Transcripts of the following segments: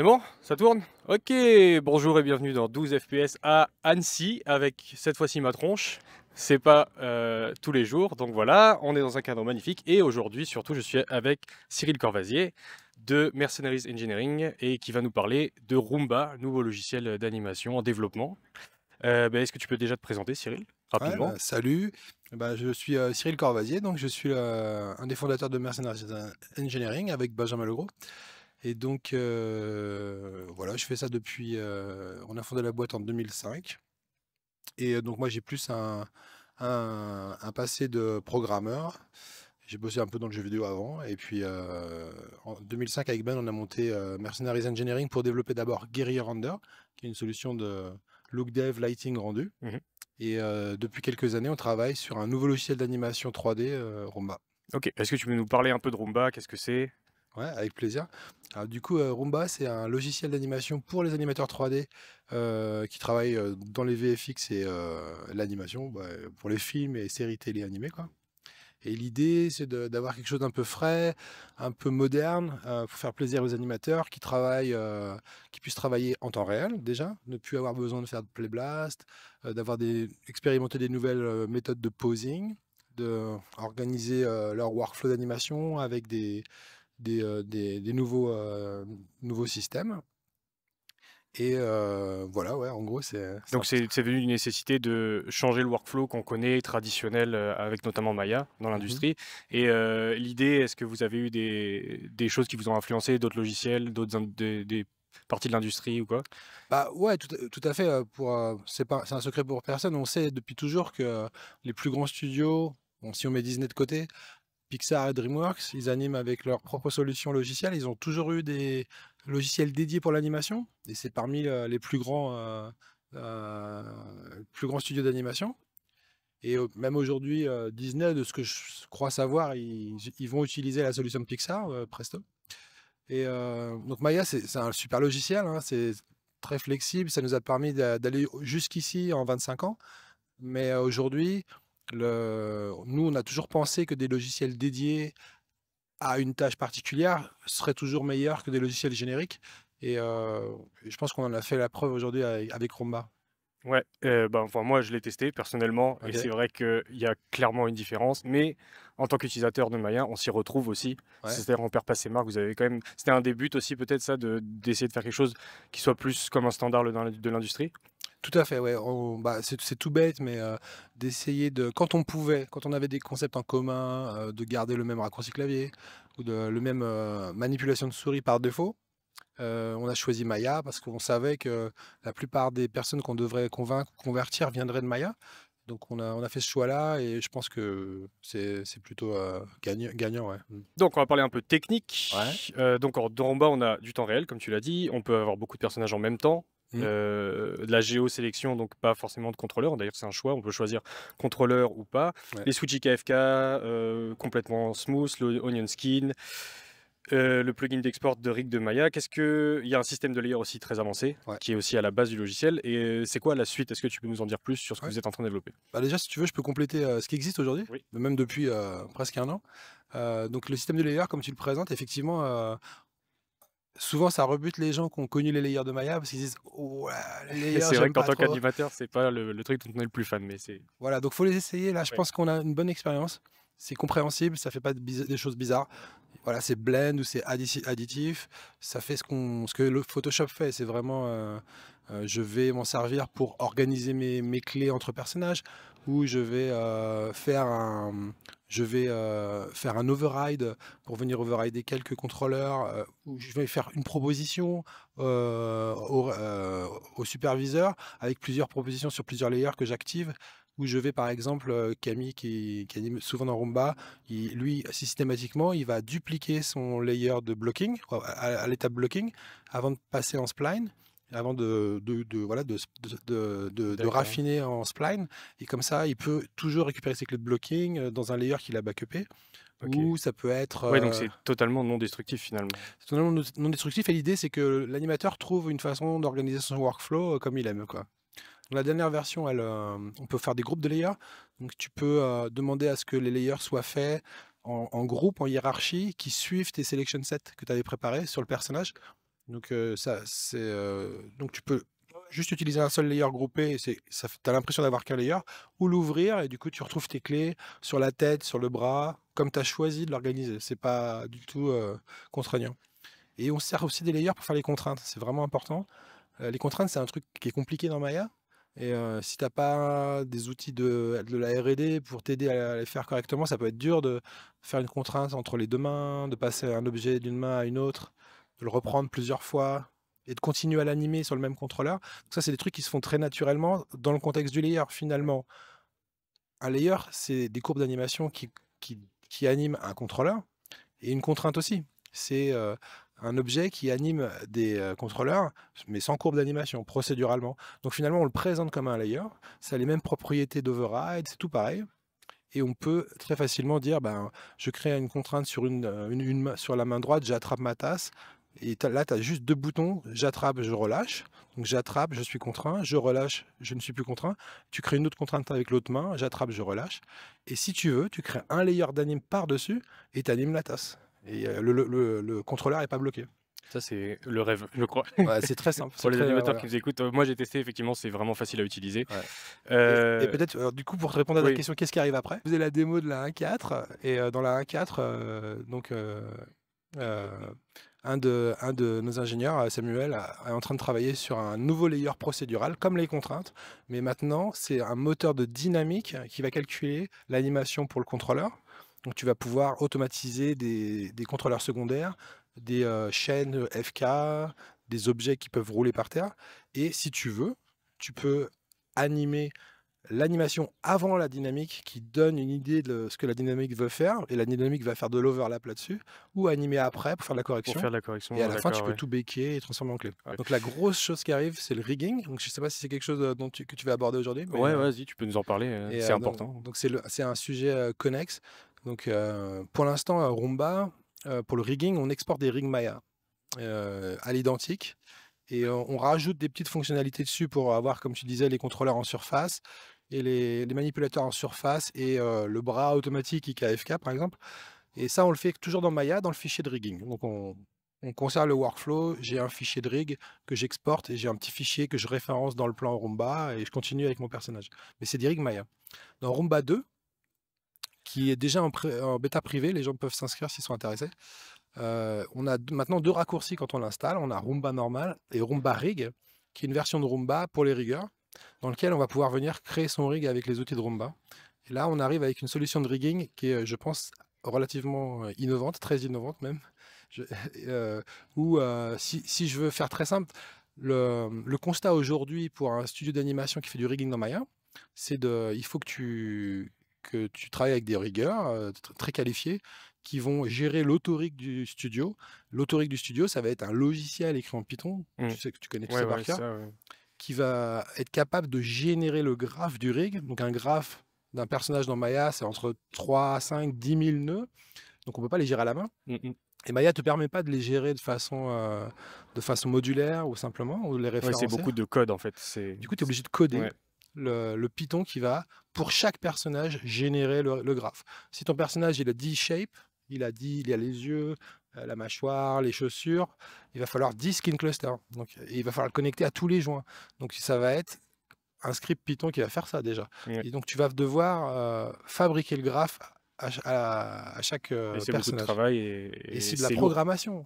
On bon Ça tourne Ok, bonjour et bienvenue dans 12 FPS à Annecy avec cette fois-ci ma tronche. C'est pas euh, tous les jours, donc voilà, on est dans un cadre magnifique et aujourd'hui surtout je suis avec Cyril Corvazier de Mercenaries Engineering et qui va nous parler de Roomba, nouveau logiciel d'animation en développement. Euh, ben, est-ce que tu peux déjà te présenter Cyril rapidement bah, Salut, bah, je suis euh, Cyril Corvazier, donc je suis un des fondateurs de Mercenaries Engineering avec Benjamin Legros. Et donc, euh, voilà, je fais ça depuis. Euh, on a fondé la boîte en 2005. Et euh, donc, moi, j'ai plus un, un, passé de programmeur. J'ai bossé un peu dans le jeu vidéo avant. Et puis, en 2005, avec Ben, on a monté Mercenaries Engineering pour développer d'abord Guerrier Render, qui est une solution de look dev, lighting rendu. Mmh Et depuis quelques années, on travaille sur un nouveau logiciel d'animation 3D, Roomba. Ok, est-ce que tu peux nous parler un peu de Roomba Qu'est-ce que c'est Ouais, avec plaisir. Ah, du coup, euh, Roomba, c'est un logiciel d'animation pour les animateurs 3D euh, qui travaillent euh, dans les VFX et l'animation bah, pour les films et séries télé animées. Quoi. Et l'idée, c'est d'avoir quelque chose d'un peu frais, un peu moderne, pour faire plaisir aux animateurs qui travaillent, qui puissent travailler en temps réel déjà, ne plus avoir besoin de faire de Playblast, d'avoir des des nouvelles méthodes de posing, de organiser leur workflow d'animation avec des euh, des, nouveaux, euh, nouveaux systèmes. Et euh, voilà, ouais, en gros, c'est. Donc, c'est venu d'une nécessité de changer le workflow qu'on connaît traditionnel avec notamment Maya dans mhm. l'industrie. Et l'idée, est-ce que vous avez eu des, des, choses qui vous ont influencé, d'autres logiciels, d'autres des, parties de l'industrie ou quoi Bah ouais, tout, à fait. Pour c'est un secret pour personne. On sait depuis toujours que les plus grands studios, bon, si on met Disney de côté, Pixar et DreamWorks, ils animent avec leurs propres solutions logicielles. Ils ont toujours eu des logiciels dédiés pour l'animation. Et c'est parmi euh, les plus grands, euh, euh, plus grands studios d'animation. Et même aujourd'hui, Disney, de ce que je crois savoir, ils, vont utiliser la solution de Pixar, Presto. Et donc Maya, c'est un super logiciel. Hein, c'est très flexible. Ça nous a permis d'aller jusqu'ici en 25 ans. Mais aujourd'hui, le... nous, on a toujours pensé que des logiciels dédiés à une tâche particulière seraient toujours meilleurs que des logiciels génériques. Et euh, je pense qu'on en a fait la preuve aujourd'hui avec Romba. Ouais, euh, bah, enfin, moi je l'ai testé personnellement et c'est vrai qu'il y a clairement une différence, mais en tant qu'utilisateur de Maya, on s'y retrouve aussi. C'est-à-dire on perd pas ses marques. Vous avez quand même, c'était un des buts aussi peut-être ça d'essayer de, faire quelque chose qui soit plus comme un standard de l'industrie. Tout à fait, ouais. Bah, c'est tout bête, mais euh, d'essayer de, quand on pouvait, quand on avait des concepts en commun, euh, de garder le même raccourci clavier ou de le même euh, manipulation de souris par défaut. on a choisi Maya parce qu'on savait que la plupart des personnes qu'on devrait convaincre, convertir viendraient de Maya. Donc on a, fait ce choix-là et je pense que c'est plutôt gagnant. Mm. Donc on va parler un peu technique. donc en bas, on a du temps réel, comme tu l'as dit. On peut avoir beaucoup de personnages en même temps. Mmh. Euh, de la géosélection, donc pas forcément de contrôleur. D'ailleurs, c'est un choix. On peut choisir contrôleur ou pas. Les switches KFK, euh, complètement smooth, le Onion Skin, euh, le plugin d'export de Rig de Maya. Qu'est-ce que il y a un système de layer aussi très avancé qui est aussi à la base du logiciel. Et c'est quoi la suite Est-ce que tu peux nous en dire plus sur ce que vous êtes en train de développer bah, Déjà, si tu veux, je peux compléter ce qui existe aujourd'hui, même depuis presque un an. donc le système de layer, comme tu le présentes, effectivement, souvent ça rebute les gens qui ont connu les layers de Maya parce qu'ils disent ouais, «Oh les C'est vrai qu'en tant qu'animateur, c'est pas le, truc dont on est le plus fan, mais c'est. Voilà, donc faut les essayer. Là, je pense qu'on a une bonne expérience. C'est compréhensible, ça fait pas des choses bizarres. Voilà, c'est blend ou c'est additif, ça fait ce, qu'on ce que le Photoshop fait. C'est vraiment. Euh, euh, je vais m'en servir pour organiser mes, clés entre personnages ou je vais euh, faire un je vais euh, faire un override pour venir overrider quelques contrôleurs ou je vais faire une proposition au, superviseur avec plusieurs propositions sur plusieurs layers que j'active où je vais par exemple Camille qui, qui anime souvent dans Roomba, lui systématiquement il va dupliquer son layer de blocking à l'étape blocking avant de passer en spline avant de, voilà, de, de, raffiner en spline. Et comme ça, il peut toujours récupérer ses clés de blocking euh, dans un layer qu'il a backupé. Ou ça peut être. Oui, donc euh, c'est totalement non destructif finalement. C'est totalement non destructif et l'idée c'est que l'animateur trouve une façon d'organiser son workflow euh, comme il aime. Quoi. Dans la dernière version, elle, on peut faire des groupes de layers. Donc tu peux demander à ce que les layers soient faits en, en, groupe, en hiérarchie, qui suivent tes selection sets que tu avais préparés sur le personnage. Donc, ça, donc tu peux juste utiliser un seul layer groupé, et c'est, ça, l'impression d'avoir qu'un layer, ou l'ouvrir et du coup tu retrouves tes clés sur la tête, sur le bras, comme tu as choisi de l'organiser. C'est pas du tout contraignant. Et on sert aussi des layers pour faire les contraintes, c'est vraiment important. les contraintes, c'est un truc qui est compliqué dans Maya. Et si tu n'as pas des outils de, de la RD pour t'aider à les faire correctement, ça peut être dur de faire une contrainte entre les deux mains, de passer un objet d'une main à une autre de le reprendre plusieurs fois et de continuer à l'animer sur le même contrôleur. ça, c'est des trucs qui se font très naturellement dans le contexte du layer finalement. Un layer, c'est des courbes d'animation qui, qui, qui, animent un contrôleur et une contrainte aussi. C'est euh, un objet qui anime des euh, contrôleurs, mais sans courbe d'animation, procéduralement. Donc finalement, on le présente comme un layer. Ça a les mêmes propriétés d'override, c'est tout pareil et on peut très facilement dire ben, je crée une contrainte sur, une, euh, sur la main droite, j'attrape ma tasse, et là, tu as juste deux boutons, j'attrape, je relâche. Donc j'attrape, je suis contraint, je relâche, je ne suis plus contraint. Tu crées une autre contrainte avec l'autre main, j'attrape, je relâche. Et si tu veux, tu crées un layer d'anime par-dessus et tu animes la tasse. Et euh, le, contrôleur n'est pas bloqué. Ça, c'est le rêve, je crois. c'est très simple. pour les animateurs euh, qui nous écoutent, euh, moi j'ai testé, effectivement, c'est vraiment facile à utiliser. Et, peut-être, du coup, pour te répondre à la question, qu'est-ce qui arrive après Vous avez la démo de la 1.4, et dans la 1.4, euh, donc un de, nos ingénieurs, euh, Samuel, est en train de travailler sur un nouveau layer procédural, comme les contraintes, mais maintenant, c'est un moteur de dynamique qui va calculer l'animation pour le contrôleur. Donc, tu vas pouvoir automatiser des, contrôleurs secondaires, des euh, chaînes FK, des objets qui peuvent rouler par terre. Et si tu veux, tu peux animer l'animation avant la dynamique qui donne une idée de ce que la dynamique veut faire et la dynamique va faire de l'overlap là-dessus ou animer après pour faire de la correction. Pour faire la correction. Et à la fin, tu peux tout béquer et transformer en clé. Donc la grosse chose qui arrive, c'est le rigging. Donc je sais pas si c'est quelque chose euh, dont tu, que tu vas aborder aujourd'hui. Ouais, euh, vas-y, tu peux nous en parler. Euh, c'est important. Donc c'est un sujet connexe. Donc pour l'instant, Roomba, pour le rigging, on exporte des rigs Maya à l'identique et on, rajoute des petites fonctionnalités dessus pour avoir, comme tu disais, les contrôleurs en surface, et les, manipulateurs en surface et euh, le bras automatique IKFK par exemple. Et ça, on le fait toujours dans Maya, dans le fichier de rigging. Donc on, conserve le workflow, j'ai un fichier de rig que j'exporte et j'ai un petit fichier que je référence dans le plan Roomba et je continue avec mon personnage. Mais c'est des rigs Maya. Dans Roomba 2, qui est déjà en, bêta privé, les gens peuvent s'inscrire s'ils sont intéressés. Euh, on a maintenant deux raccourcis quand on l'installe. On a Roomba normal et Roomba rig, qui est une version de Roomba pour les rigueurs dans lequel on va pouvoir venir créer son rig avec les outils de Roomba. Et là, on arrive avec une solution de rigging qui est, je pense, relativement euh, innovante, très innovante même, euh, Ou euh, si, je veux faire très simple, le, constat aujourd'hui pour un studio d'animation qui fait du rigging dans Maya, c'est de, il faut que tu, que tu travailles avec des riggers très qualifiés qui vont gérer l'autorig du studio. L'autorig du studio, ça va être un logiciel écrit en Python, tu mmh. sais que tu connais tout ouais, ça qui va être capable de générer le graphe du rig. Donc un graphe d'un personnage dans Maya, c'est entre 3, 5, 10 000 nœuds. Donc on ne peut pas les gérer à la main. Mm, mm. Et Maya ne te permet pas de les gérer de façon, euh, de façon modulaire ou simplement, ou les référencer. c'est beaucoup de code en fait. Du coup, tu es obligé de coder. Le, Python qui va, pour chaque personnage, générer le, graphe. Si ton personnage, il a dit shape, il a dit, il a les yeux, euh, la mâchoire, les chaussures, il va falloir 10 skin clusters. Donc, il va falloir le connecter à tous les joints. Donc, ça va être un script Python qui va faire ça déjà. Et donc, tu vas devoir euh, fabriquer le graphe à, chaque euh, personne De travail et, c'est de la programmation.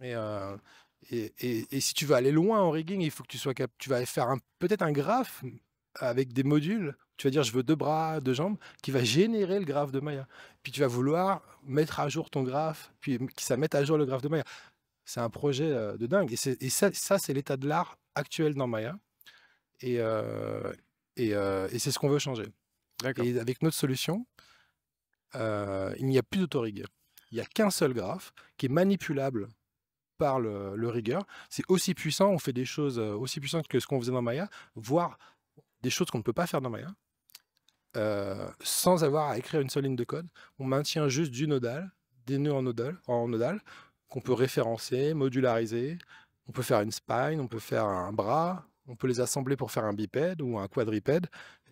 Et, et, si tu veux aller loin en rigging, il faut que tu sois capable. Tu vas faire peut-être un graphe, avec des modules. Tu vas dire, je veux deux bras, deux jambes, qui va générer le graphe de Maya. Puis tu vas vouloir mettre à jour ton graphe, puis que ça met à jour le graphe de Maya. C'est un projet euh, de dingue. Et, ça, c'est l'état de l'art actuel dans Maya. Et, euh, euh, et, c'est ce qu'on veut changer. Et avec notre solution, il n'y a plus d'autorig. Il n'y a qu'un seul graphe qui est manipulable par le, le rigueur. C'est aussi puissant, on fait des choses aussi puissantes que ce qu'on faisait dans Maya, voire des choses qu'on ne peut pas faire dans Maya, euh, sans avoir à écrire une seule ligne de code. On maintient juste du nodal, des nœuds en nodal, en nodal qu'on peut référencer, modulariser. On peut faire une spine, on peut faire un bras, on peut les assembler pour faire un bipède ou un quadripède.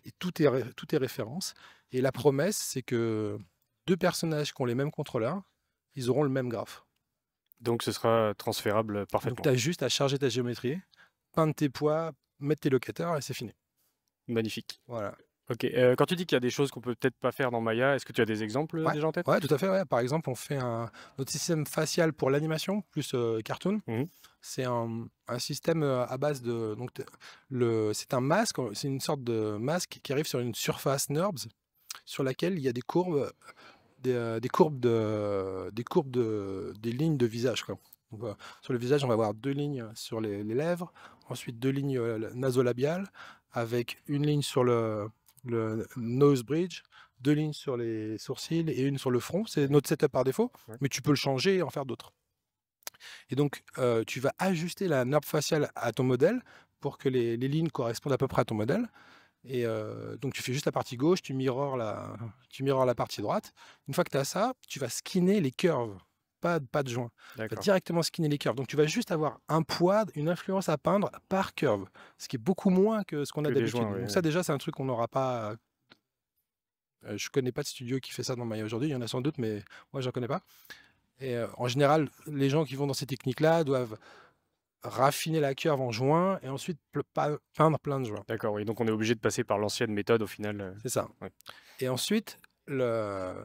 Et tout est, tout est référence. Et la promesse, c'est que deux personnages qui ont les mêmes contrôleurs, ils auront le même graphe. Donc ce sera transférable parfaitement. Donc tu as juste à charger ta géométrie, peindre tes poids, mettre tes locataires et c'est fini. Magnifique. Voilà. Ok. Euh, quand tu dis qu'il y a des choses qu'on peut peut-être pas faire dans Maya, est-ce que tu as des exemples euh, déjà en tête Ouais, tout à fait. Par exemple, on fait un, notre système facial pour l'animation plus euh, cartoon. Mmh c'est un, système à base de donc le c'est un masque, c'est une sorte de masque qui arrive sur une surface NURBS sur laquelle il y a des courbes, des, courbes de des courbes de des lignes de visage sur le visage, on va avoir deux lignes sur les, les lèvres, ensuite deux lignes nasolabiales, avec une ligne sur le, nose bridge, deux lignes sur les sourcils et une sur le front. C'est notre setup par défaut, mais tu peux le changer et en faire d'autres. Et donc, euh, tu vas ajuster la nappe faciale à ton modèle pour que les, lignes correspondent à peu près à ton modèle. Et euh, donc, tu fais juste la partie gauche, tu mirores la, tu la partie droite. Une fois que tu as ça, tu vas skinner les curves pas, pas de joint. directement skinner les curves. Donc tu vas juste avoir un poids, une influence à peindre par curve, ce qui est beaucoup moins que ce qu'on a d'habitude. Donc ça déjà c'est un truc qu'on n'aura pas Je euh, je connais pas de studio qui fait ça dans Maya aujourd'hui. Il y en a sans doute, mais moi, je ne connais pas. Et euh, en général, les gens qui vont dans ces techniques-là doivent raffiner la curve en joint et ensuite peindre plein de joints. D'accord, oui. Donc, on est obligé de passer par l'ancienne méthode au final. Euh, c'est ça. Et ensuite, le,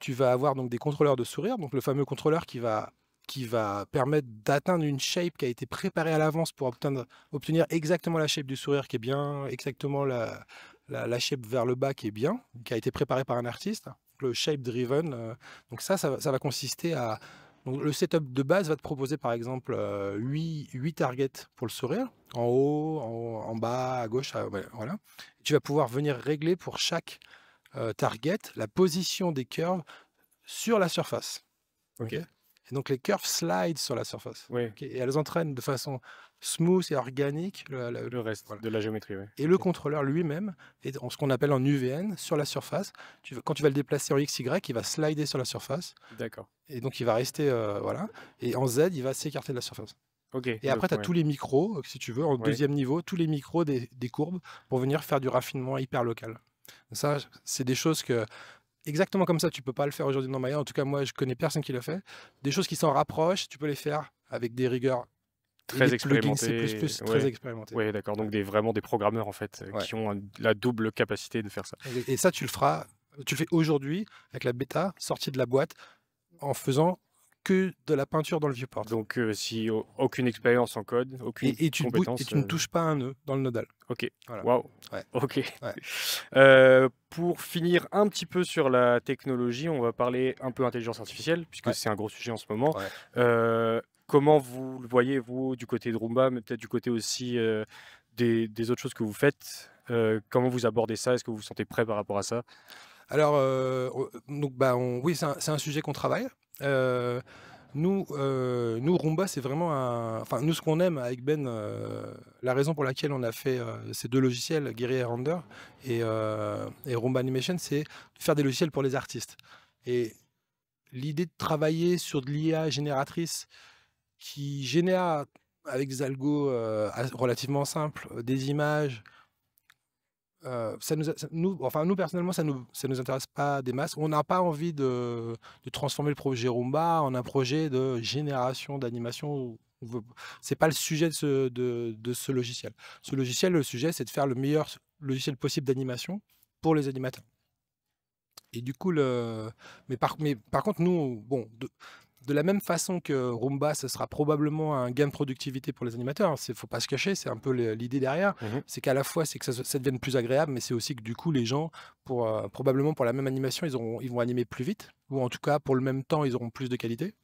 tu vas avoir donc des contrôleurs de sourire, donc le fameux contrôleur qui va qui va permettre d'atteindre une shape qui a été préparée à l'avance pour obtenir, obtenir, exactement la shape du sourire qui est bien, exactement la, la, shape vers le bas qui est bien, qui a été préparée par un artiste, le shape driven. Euh, donc ça, ça, ça, va consister à... le setup de base va te proposer par exemple 8, euh, 8, targets pour le sourire, en haut, en, bas, à gauche, voilà. tu vas pouvoir venir régler pour chaque euh, target la position des curves sur la surface. Ok. Et donc les curves slide sur la surface. Et elles entraînent de façon smooth et organique le, reste de la géométrie. Et le contrôleur lui-même est en ce qu'on appelle en UVN sur la surface. Tu, quand tu vas le déplacer en XY, il va slider sur la surface. D'accord. Et donc il va rester euh, voilà. Et en Z, il va s'écarter de la surface. Ok. et après, tu as tous les micros, euh, si tu veux, en deuxième niveau, tous les micros des, des, courbes pour venir faire du raffinement hyper local. Ça, c'est des choses que exactement comme ça, tu peux pas le faire aujourd'hui dans Maya. En tout cas, moi, je connais personne qui le fait. Des choses qui s'en rapprochent, tu peux les faire avec des rigueurs très expérimentées. très expérimenté. Oui, d'accord. Donc des, vraiment des programmeurs en fait euh, qui ont la double capacité de faire ça. Et ça, tu le feras, tu le fais aujourd'hui avec la bêta sortie de la boîte en faisant que de la peinture dans le vieux port. Donc, euh, si aucune expérience en code, aucune et, tu compétence. et tu ne euh, touches pas un nœud dans le nodal. Ok. Waouh. Ok. Euh, pour finir un petit peu sur la technologie, on va parler un peu intelligence artificielle, puisque c'est un gros sujet en ce moment. comment vous le voyez, vous, du côté de Roomba, mais peut-être du côté aussi des, autres choses que vous faites Comment vous abordez ça Est-ce que vous vous sentez prêt par rapport à ça alors, donc, bah, oui, c'est un, sujet qu'on travaille euh, nous, euh, nous, c'est vraiment un. Enfin, nous, ce qu'on aime avec Ben, euh, la raison pour laquelle on a fait ces deux logiciels, Guerrier et Render, et, et Animation, c'est faire des logiciels pour les artistes. Et l'idée de travailler sur de l'IA génératrice qui génère avec des algos relativement simples des images euh, nous, nous, enfin, nous, personnellement, ça ne nous, ça nous intéresse pas des masses. On n'a pas envie de, de, transformer le projet Roomba en un projet de génération d'animation. C'est pas le sujet de ce, de, ce, logiciel. Ce logiciel, le sujet, c'est de faire le meilleur logiciel possible d'animation pour les animateurs. Et du coup, le, mais, par, mais par contre, nous, bon, de la même façon que Roomba, ce sera probablement un gain de productivité pour les animateurs. Il hein, ne faut pas se cacher, c'est un peu l'idée derrière. Mmh c'est qu'à la fois, c'est que ça, ça, devienne plus agréable, mais c'est aussi que du coup, les gens, pour, euh, probablement pour la même animation, ils, ils vont animer plus vite, ou en tout cas, pour le même temps, ils auront plus de qualité.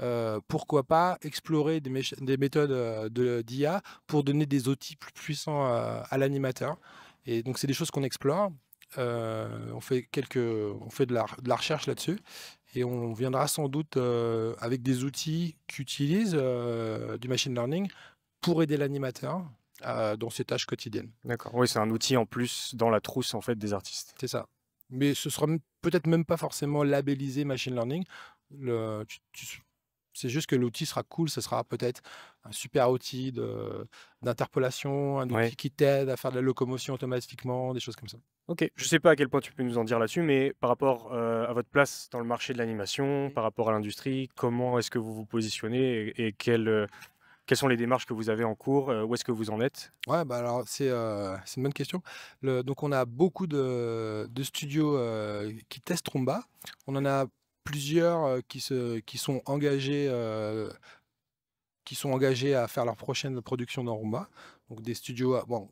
Euh, pourquoi pas explorer des, méthodes euh, d'IA pour donner des outils plus puissants à l'animateur. Et donc, c'est des choses qu'on explore. on fait quelques, on fait de la recherche là-dessus. Et on viendra sans doute euh, avec des outils qu'utilise euh, du machine learning pour aider l'animateur dans ses tâches quotidiennes. D'accord. Oui, c'est un outil en plus dans la trousse en fait des artistes. C'est ça. Mais ce sera peut-être même pas forcément labellisé machine learning. tu, c'est juste que l'outil sera cool, ce sera peut-être un super outil d'interpolation, un outil qui t'aide à faire de la locomotion automatiquement, des choses comme ça. Ok, je ne sais pas à quel point tu peux nous en dire là-dessus, mais par rapport euh, à votre place dans le marché de l'animation, par rapport à l'industrie, comment est-ce que vous vous positionnez et, euh, quelles sont les démarches que vous avez en cours euh, Où est-ce que vous en êtes Ouais, bah alors c'est une bonne question. donc on a beaucoup de, studios qui testent Tromba. On en a plusieurs euh, qui, se, qui sont engagés euh, qui sont engagés à faire leur prochaine production dans Rumba. Donc des studios, euh, bon,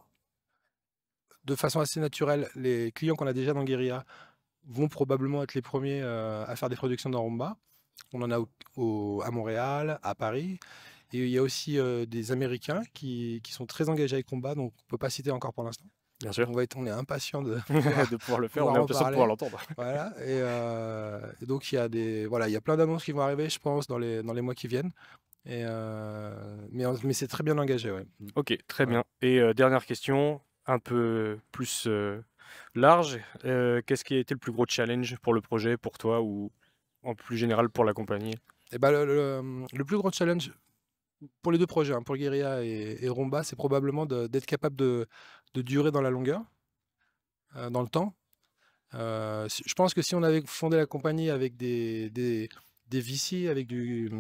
de façon assez naturelle, les clients qu'on a déjà dans Guerilla vont probablement être les premiers à faire des productions dans On en a à Montréal, à Paris. Et il y a aussi des Américains qui, qui, sont très engagés avec Combat, donc on ne peut pas citer encore pour l'instant. On, est impatient de, pouvoir le faire, on est impatient de pouvoir l'entendre. voilà. Euh, et, donc, il y, a des, voilà, il y a plein d'annonces qui vont arriver, je pense, dans les, dans les mois qui viennent. Et, euh, mais mais c'est très bien engagé. Ok, très bien. Et euh, dernière question, un peu plus large. Qu'est-ce qui a été le plus gros challenge pour le projet, pour toi ou en plus général pour la compagnie eh ben, le plus gros challenge pour les deux projets, hein, pour Guerilla et, Romba, c'est probablement d'être capable de, de, durer dans la longueur, euh, dans le temps. Euh, je pense que si on avait fondé la compagnie avec des, des, des VC, avec, du,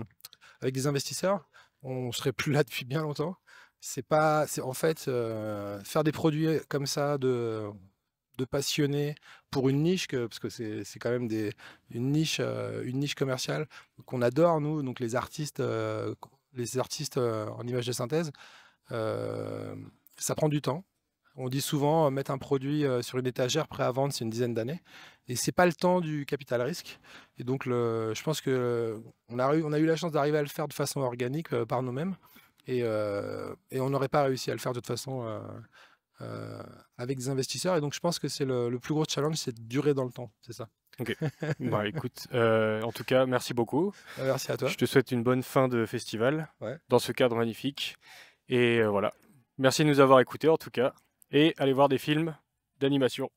avec des investisseurs, on serait plus là depuis bien longtemps. C'est pas, en fait, euh, faire des produits comme ça de, de passionnés pour une niche, parce que c'est quand même des, une, niche, une niche commerciale qu'on adore, nous, donc les artistes les artistes euh, en images de synthèse, euh, ça prend du temps. On dit souvent euh, mettre un produit sur une étagère prêt à vendre, c'est une dizaine d'années. Et c'est pas le temps du capital risque. Et donc, je pense qu'on on a, eu la chance d'arriver à le faire de façon organique par nous-mêmes. Et, on n'aurait pas réussi à le faire de toute façon avec des investisseurs. Et donc, je pense que c'est le, le plus gros challenge, c'est de durer dans le temps. C'est ça. Ok. Bah, écoute, euh, en tout cas, merci beaucoup. Merci à toi. Je te souhaite une bonne fin de festival dans ce cadre magnifique. Et euh, voilà. Merci de nous avoir écoutés en tout cas. Et allez voir des films d'animation.